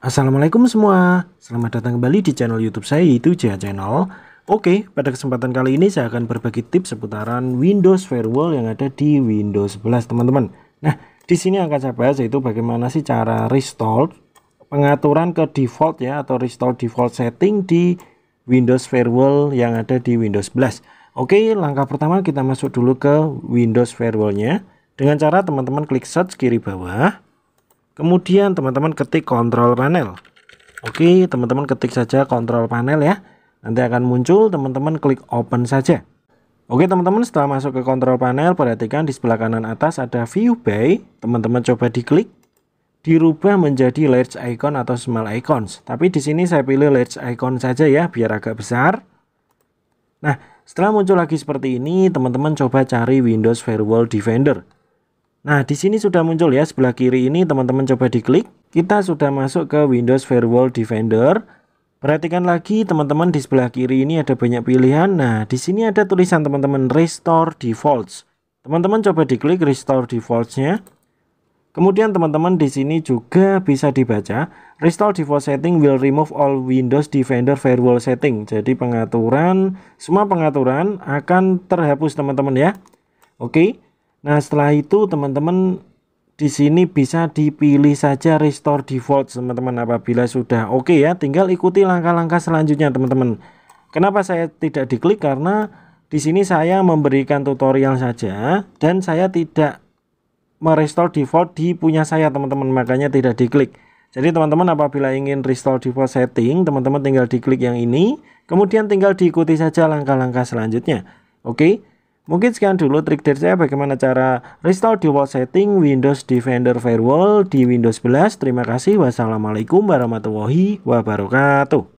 Assalamualaikum semua, selamat datang kembali di channel YouTube saya yaitu JH Channel. Oke, pada kesempatan kali ini saya akan berbagi tips seputaran Windows Firewall yang ada di Windows 11, teman-teman. Nah, di sini akan saya bahas yaitu bagaimana sih cara restore pengaturan ke default ya atau restore default setting di Windows Firewall yang ada di Windows 11. Oke, langkah pertama kita masuk dulu ke Windows Firewall-nya dengan cara teman-teman klik search kiri bawah Kemudian teman-teman ketik Control panel. Oke, teman-teman ketik saja Control panel ya. Nanti akan muncul, teman-teman klik open saja. Oke teman-teman setelah masuk ke Control panel perhatikan di sebelah kanan atas ada view by teman-teman coba diklik dirubah menjadi large icon atau small icons tapi di sini saya pilih large icon saja ya biar agak besar nah setelah muncul lagi seperti ini teman-teman coba cari Windows Firewall Defender Nah, di sini sudah muncul ya sebelah kiri ini teman-teman coba diklik. Kita sudah masuk ke Windows Firewall Defender. Perhatikan lagi teman-teman di sebelah kiri ini ada banyak pilihan. Nah, di sini ada tulisan teman-teman Restore Defaults. Teman-teman coba diklik Restore Defaults-nya. Kemudian teman-teman di sini juga bisa dibaca Restore Default Setting will remove all Windows Defender Firewall Setting. Jadi pengaturan, semua pengaturan akan terhapus teman-teman ya. Oke. Okay. Nah, setelah itu teman-teman di sini bisa dipilih saja restore default teman-teman apabila sudah oke okay ya tinggal ikuti langkah-langkah selanjutnya teman-teman kenapa saya tidak diklik karena di sini saya memberikan tutorial saja dan saya tidak merestore default di punya saya teman-teman makanya tidak diklik jadi teman-teman apabila ingin restore default setting teman-teman tinggal diklik yang ini kemudian tinggal diikuti saja langkah-langkah selanjutnya oke okay? Mungkin sekian dulu trik dari saya bagaimana cara restore default setting Windows Defender Firewall di Windows 11. Terima kasih. Wassalamualaikum warahmatullahi wabarakatuh.